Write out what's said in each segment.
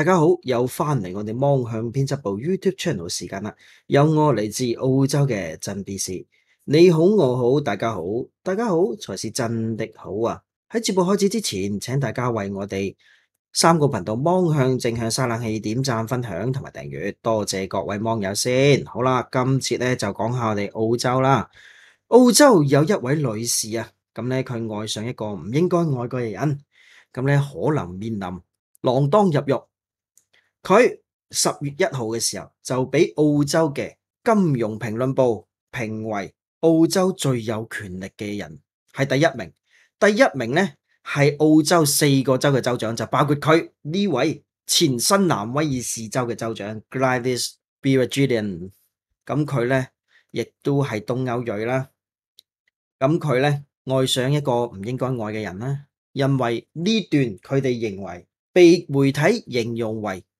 大家好，又翻嚟我哋《望向编辑部 YouTube Channel》时间啦，有我嚟自澳洲嘅真 B C，你好，我好，大家好，大家好才是真的好啊！喺节目开始之前，请大家为我哋三个频道《望向正向沙冷气点赞、分享同埋订阅，多谢各位网友先。好啦，今次咧就讲下我哋澳洲啦。澳洲有一位女士啊，咁咧佢爱上一个唔应该爱嘅人，咁咧可能面临锒铛入狱。佢十月一号嘅时候就俾澳洲嘅金融评论部评为澳洲最有权力嘅人，系第一名。第一名呢系澳洲四个州嘅州长，就包括佢呢位前新南威尔士州嘅州长 Gladys b e r e j i l i a n 咁佢呢亦都系东欧裔啦。咁佢呢爱上一个唔应该爱嘅人啦，因为呢段佢哋认为被媒体形容为。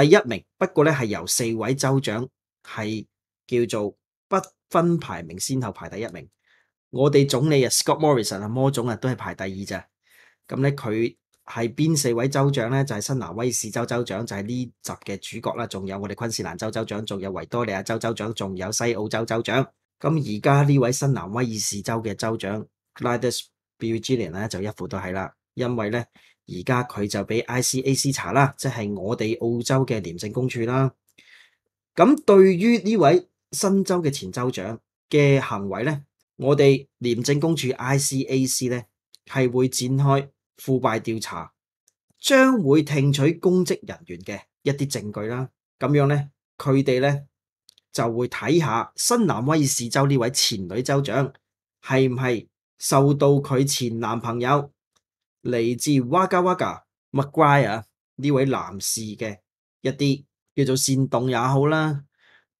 第一名，不过咧系由四位州长系叫做不分排名先后排第一名。我哋总理啊，Scott Morrison 啊，摩总啊都系排第二咋。咁咧佢系边四位州长咧？就系新南威士州州长，就系呢集嘅主角啦。仲有我哋昆士兰州州长，仲有维多利亚州州长，仲有西澳洲州长。咁而家呢位新南威尔士州嘅州长 l a d r s b u j i a n 咧就一副都系啦，因为咧。而家佢就俾 ICAC 查啦，即系我哋澳洲嘅廉政公署啦。咁對於呢位新州嘅前州長嘅行為呢，我哋廉政公署 ICAC 呢係會展開腐敗調查，將會聽取公職人員嘅一啲證據啦。咁樣呢，佢哋呢就會睇下新南威士州呢位前女州長係唔係受到佢前男朋友？嚟自 m c g 加 i r 啊呢位男士嘅一啲叫做煽动也好啦，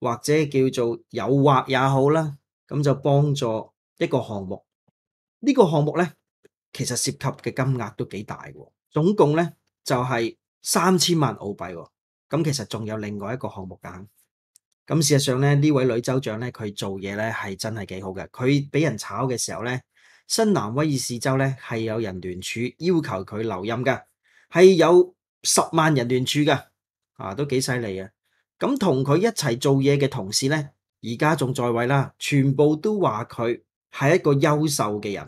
或者叫做诱惑也好啦，咁就帮助一个项目。呢个项目咧，其实涉及嘅金额都几大，总共咧就系三千万澳币。咁其实仲有另外一个项目拣。咁事实上咧，呢位女州长咧，佢做嘢咧系真系几好嘅。佢俾人炒嘅时候咧。新南威尔士州咧系有人联署要求佢留任噶，系有十万人联署噶，啊都几犀利啊！咁同佢一齐做嘢嘅同事咧，而家仲在位啦，全部都话佢系一个优秀嘅人，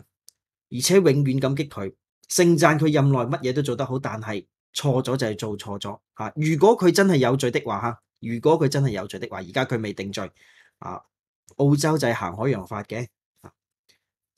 而且永远感激佢，盛赞佢任内乜嘢都做得好，但系错咗就系做错咗，啊！如果佢真系有罪的话，吓，如果佢真系有罪的话，而家佢未定罪，啊，澳洲就系行海洋法嘅。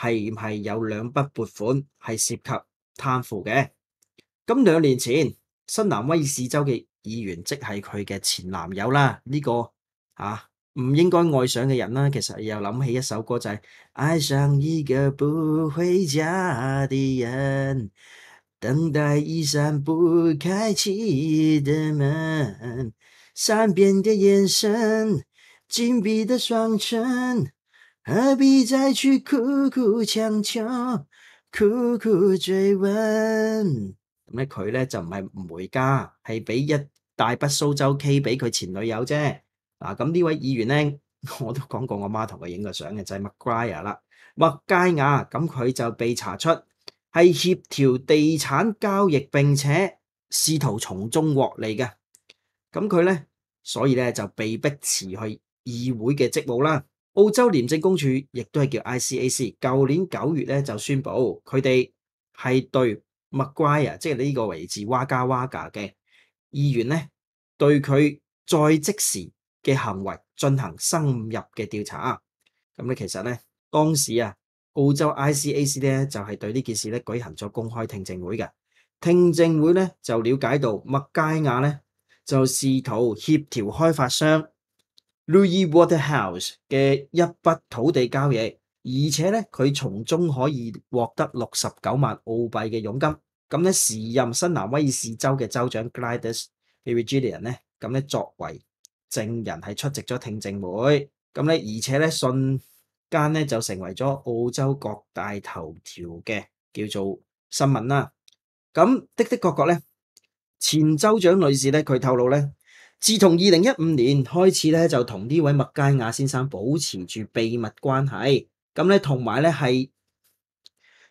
系唔係有兩筆撥款係涉及貪腐嘅？咁兩年前新南威爾士州嘅議員，即係佢嘅前男友啦，呢個嚇唔應該愛上嘅人啦。其實又諗起一首歌就係《愛上一個不回家的人》，等待一扇不開启的门，善變的眼神，紧闭的雙唇。何必再去苦苦强求、苦苦追问？咁咧，佢咧就唔系唔回家，系俾一大笔苏州 K 俾佢前女友啫。嗱，咁呢位议员咧，我都讲过，我妈同佢影个相嘅，就系 m c g u i r e 啦，麦佳雅。咁佢就被查出系协调地产交易，并且试图从中获利嘅。咁佢咧，所以咧就被逼辞去议会嘅职务啦。澳洲廉政公署亦都系叫 ICAC，舊年九月咧就宣布佢哋系對麥乖啊，即係呢個位置哇嘎哇嘎嘅議員咧，對佢在職時嘅行為進行深入嘅調查。咁咧其實咧當時啊，澳洲 ICAC 咧就係對呢件事咧舉行咗公開聽證會嘅。聽證會咧就了解到麥佳亚咧就試圖協調開發商。Louis Waterhouse 嘅一筆土地交易，而且咧佢從中可以獲得六十九萬澳幣嘅佣金。咁咧，時任新南威尔士州嘅州長 Gladys v i r g i n l i a n 咧，咁咧作為證人係出席咗聽證會。咁咧，而且咧瞬間咧就成為咗澳洲各大頭條嘅叫做新聞啦。咁的的確確咧，前州長女士咧佢透露咧。自从二零一五年开始咧，就同呢位麦佳雅先生保持住秘密关系，咁咧同埋咧系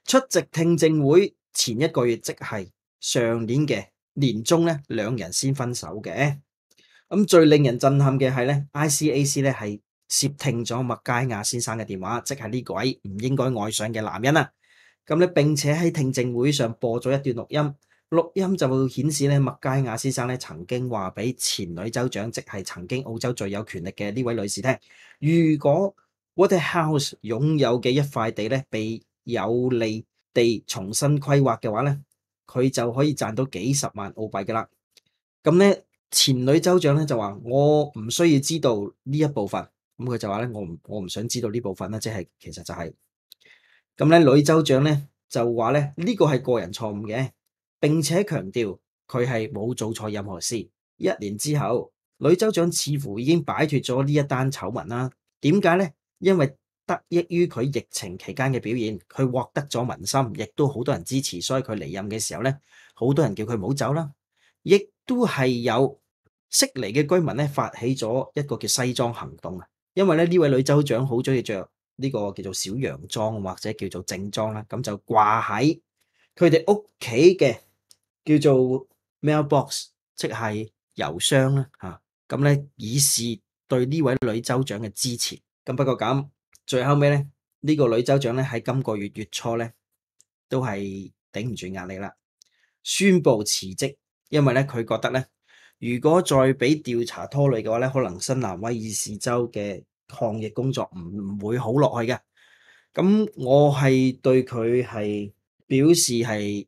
出席听证会前一个月，即系上年嘅年中咧，两人先分手嘅。咁最令人震撼嘅系咧，ICAC 咧系窃听咗麦佳雅先生嘅电话，即系呢位唔应该爱上嘅男人啊！咁咧，并且喺听证会上播咗一段录音。录音就会显示咧，麦佳亚先生咧曾经话俾前女州长，即系曾经澳洲最有权力嘅呢位女士听。如果 w h a t e h o u s e 拥有嘅一块地咧被有利地重新规划嘅话咧，佢就可以赚到几十万澳币噶啦。咁咧，前女州长咧就话我唔需要知道呢一部分。咁佢就话咧，我唔我唔想知道呢部分啦，即系其实就系咁咧。女州长咧就话咧呢个系个人错误嘅。并且強調佢係冇做錯任何事。一年之後，女州長似乎已經擺脱咗呢一單醜聞啦。點解咧？因為得益於佢疫情期間嘅表現，佢獲得咗民心，亦都好多人支持，所以佢離任嘅時候咧，好多人叫佢唔好走啦。亦都係有悉尼嘅居民咧發起咗一個叫西裝行動啊，因為咧呢位女州長好中意着呢個叫做小洋裝或者叫做正裝啦，咁就掛喺佢哋屋企嘅。叫做 mailbox，即係郵箱啦吓。咁咧，以示對呢位女州長嘅支持。咁不過咁，最後尾咧，呢個女州長咧喺今個月月初咧，都係頂唔住壓力啦，宣布辭職。因為咧，佢覺得咧，如果再俾調查拖累嘅話咧，可能新南威爾士州嘅抗疫工作唔會好落去嘅。咁我係對佢係表示係。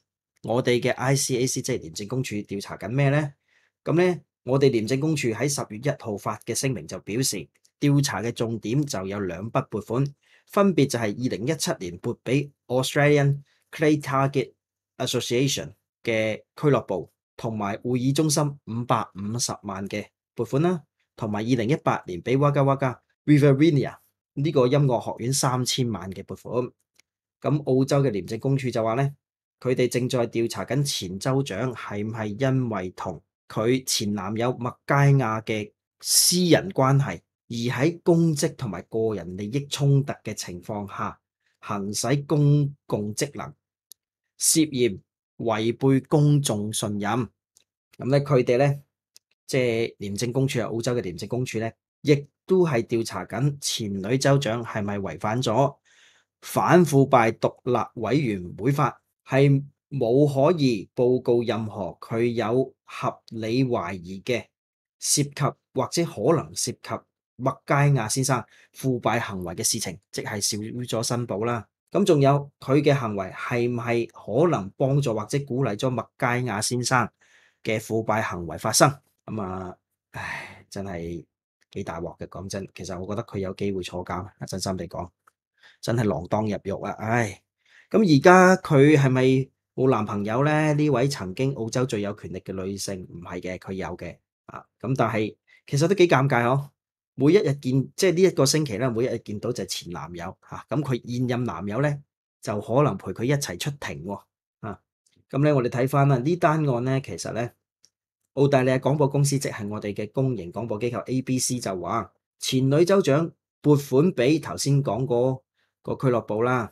我哋嘅 ICAC 即系廉政公署调查紧咩咧？咁咧，我哋廉政公署喺十月一号发嘅声明就表示，调查嘅重点就有两笔拨款，分别就系二零一七年拨俾 Australian Clay Target Association 嘅俱乐部同埋会议中心五百五十万嘅拨款啦，同埋二零一八年俾哇 a 哇 a Riverina 呢个音乐学院三千万嘅拨款。咁澳洲嘅廉政公署就话咧。佢哋正在調查緊前州長係唔系因為同佢前男友麥佳亞嘅私人關係，而喺公職同埋個人利益衝突嘅情況下，行使公共職能，涉嫌違背公眾信任。咁咧，佢哋咧，即廉政公署，澳洲嘅廉政公署咧，亦都係調查緊前女州長係咪違反咗反腐敗獨立委員會法。系冇可以报告任何佢有合理怀疑嘅涉及或者可能涉及麦佳亚先生腐败行为嘅事情，即系少咗申报啦。咁仲有佢嘅行为系唔系可能帮助或者鼓励咗麦佳亚先生嘅腐败行为发生？咁啊，唉，真系几大镬嘅，讲真，其实我觉得佢有机会坐监，真心地讲，真系狼當入狱啊！唉。咁而家佢系咪冇男朋友咧？呢位曾經澳洲最有權力嘅女性，唔係嘅，佢有嘅啊。咁但系其實都幾尷尬嗬。每一日見，即系呢一個星期咧，每一日見到就前男友吓。咁佢現任男友咧，就可能陪佢一齊出庭喎啊。咁咧，我哋睇翻啦，呢單案咧，其實咧，澳大利亞廣播公司即係我哋嘅公營廣播機構 ABC 就話，前女州長撥款俾頭先講過個俱樂部啦。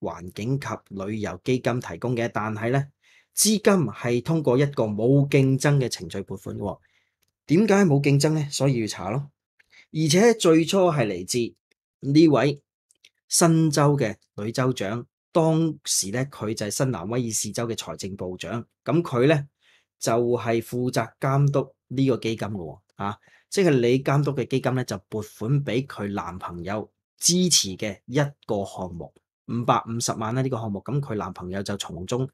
环境及旅游基金提供嘅，但系咧资金系通过一个冇竞争嘅程序拨款嘅，点解冇竞争咧？所以要查咯。而且最初系嚟自呢位新州嘅女州长，当时咧佢就系新南威尔士州嘅财政部长，咁佢咧就系负责监督呢个基金嘅吓，即系你监督嘅基金咧就拨款俾佢男朋友支持嘅一个项目。五百五十万啦呢个项目，咁佢男朋友就从中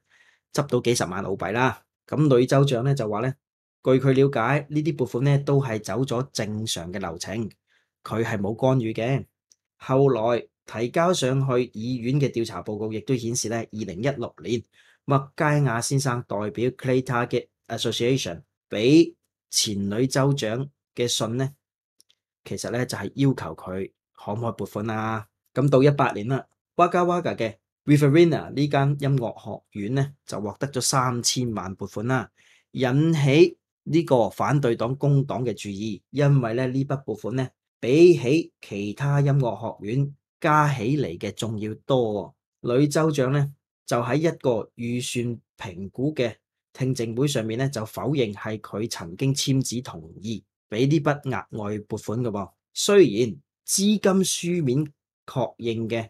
执到几十万澳币啦。咁女州长呢就话咧，据佢了解呢啲拨款呢都系走咗正常嘅流程，佢系冇干预嘅。后来提交上去议院嘅调查报告亦都显示呢，二零一六年麦佳亚先生代表 c l a y t a 嘅 Association 俾前女州长嘅信呢，其实呢就系要求佢可唔可以拨款啊。咁到一八年啦。瓦嘎哇嘎嘅 r i v e r i n a 呢間音樂學院咧就獲得咗三千萬撥款啦，引起呢個反對黨工黨嘅注意，因為咧呢筆撥款咧比起其他音樂學院加起嚟嘅重要多。女州長咧就喺一個預算評估嘅聽證會上面咧就否認係佢曾經簽字同意俾呢筆額外撥款嘅。雖然資金書面確認嘅。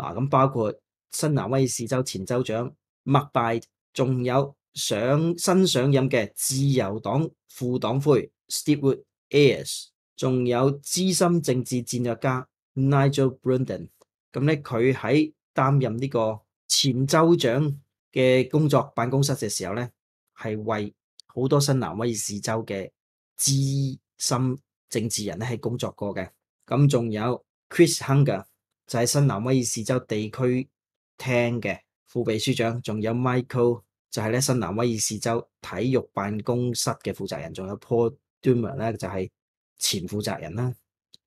嗱，咁包括新南威士州前州長麦拜，仲有上新上任嘅自由黨副黨魁 Stevewood Ayers，仲有資深政治戰略家 Nigel Brunden。咁咧，佢喺擔任呢個前州長嘅工作辦公室嘅時候咧，係為好多新南威士州嘅資深政治人咧係工作過嘅。咁仲有 Chris h u n g e r 就喺新南威尔士州地區厅嘅副秘書長，仲有 Michael 就係咧新南威尔士州體育辦公室嘅負責人，仲有 Paul Dummer 咧就係前負責人啦。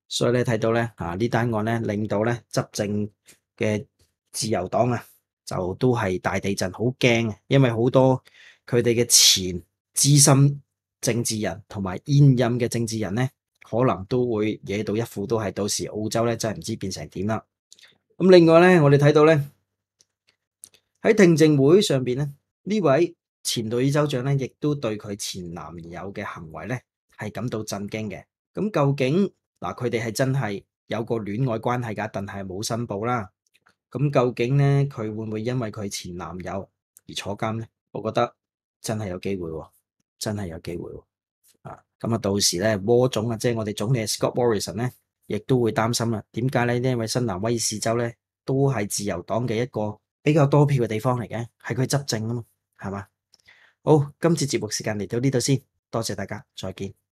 所以咧睇到咧啊呢單案咧令到咧執政嘅自由黨啊就都係大地震，好驚啊！因為好多佢哋嘅前資深政治人同埋現任嘅政治人咧，可能都會惹到一副，都係到時澳洲咧真係唔知變成點啦～咁另外咧，我哋睇到咧喺听证会上边咧，呢位前道尔州长咧，亦都对佢前男友嘅行为咧系感到震惊嘅。咁究竟嗱，佢哋系真系有个恋爱关系噶，但系冇申报啦。咁究竟咧，佢会唔会因为佢前男友而坐监咧？我觉得真系有机会，真系有机会。啊，咁啊，到时咧，波总啊，即系我哋总理 Scott Morrison 咧。亦都会担心啦，点解咧？因为新南威尔士州咧都系自由党嘅一个比较多票嘅地方嚟嘅，系佢执政啊嘛，系嘛？好，今次节目时间嚟到呢度先，多谢大家，再见。